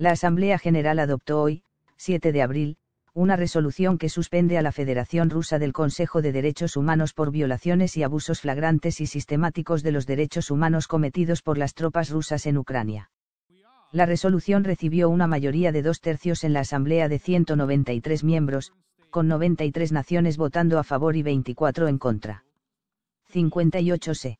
La Asamblea General adoptó hoy, 7 de abril, una resolución que suspende a la Federación Rusa del Consejo de Derechos Humanos por violaciones y abusos flagrantes y sistemáticos de los derechos humanos cometidos por las tropas rusas en Ucrania. La resolución recibió una mayoría de dos tercios en la Asamblea de 193 miembros, con 93 naciones votando a favor y 24 en contra. 58 se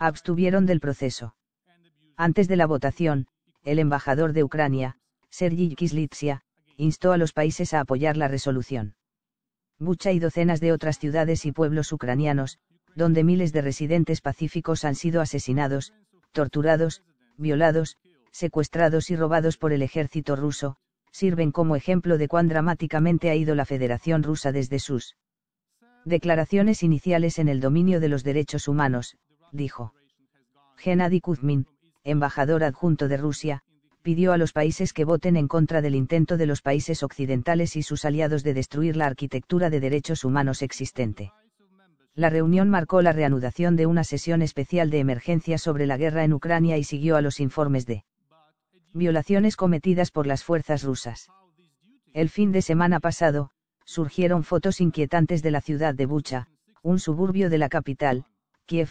abstuvieron del proceso. Antes de la votación, el embajador de Ucrania, Sergiy Kislytsia, instó a los países a apoyar la resolución. Bucha y docenas de otras ciudades y pueblos ucranianos, donde miles de residentes pacíficos han sido asesinados, torturados, violados, secuestrados y robados por el ejército ruso, sirven como ejemplo de cuán dramáticamente ha ido la Federación rusa desde sus declaraciones iniciales en el dominio de los derechos humanos, dijo. Gennady Kuzmin, embajador adjunto de Rusia, pidió a los países que voten en contra del intento de los países occidentales y sus aliados de destruir la arquitectura de derechos humanos existente. La reunión marcó la reanudación de una sesión especial de emergencia sobre la guerra en Ucrania y siguió a los informes de violaciones cometidas por las fuerzas rusas. El fin de semana pasado, surgieron fotos inquietantes de la ciudad de Bucha, un suburbio de la capital, Kiev,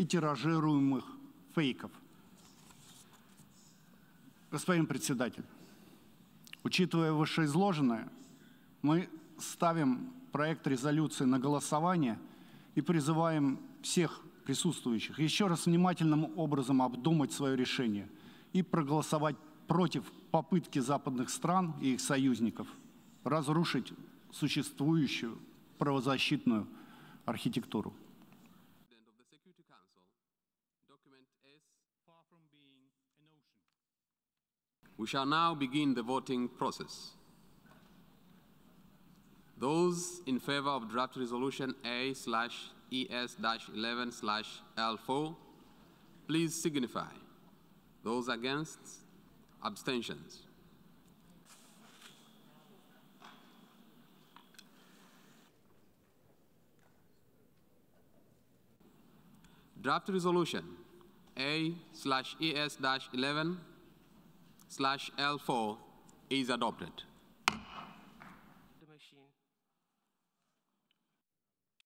и тиражируемых фейков. Господин председатель, учитывая вышеизложенное, мы ставим проект резолюции на голосование и призываем всех присутствующих еще раз внимательным образом обдумать свое решение и проголосовать против попытки западных стран и их союзников разрушить существующую правозащитную архитектуру. far from being We shall now begin the voting process. Those in favor of draft resolution A slash ES 11 slash L4, please signify. Those against, abstentions. Draft resolution a slash ES dash 11 slash L4 is adopted.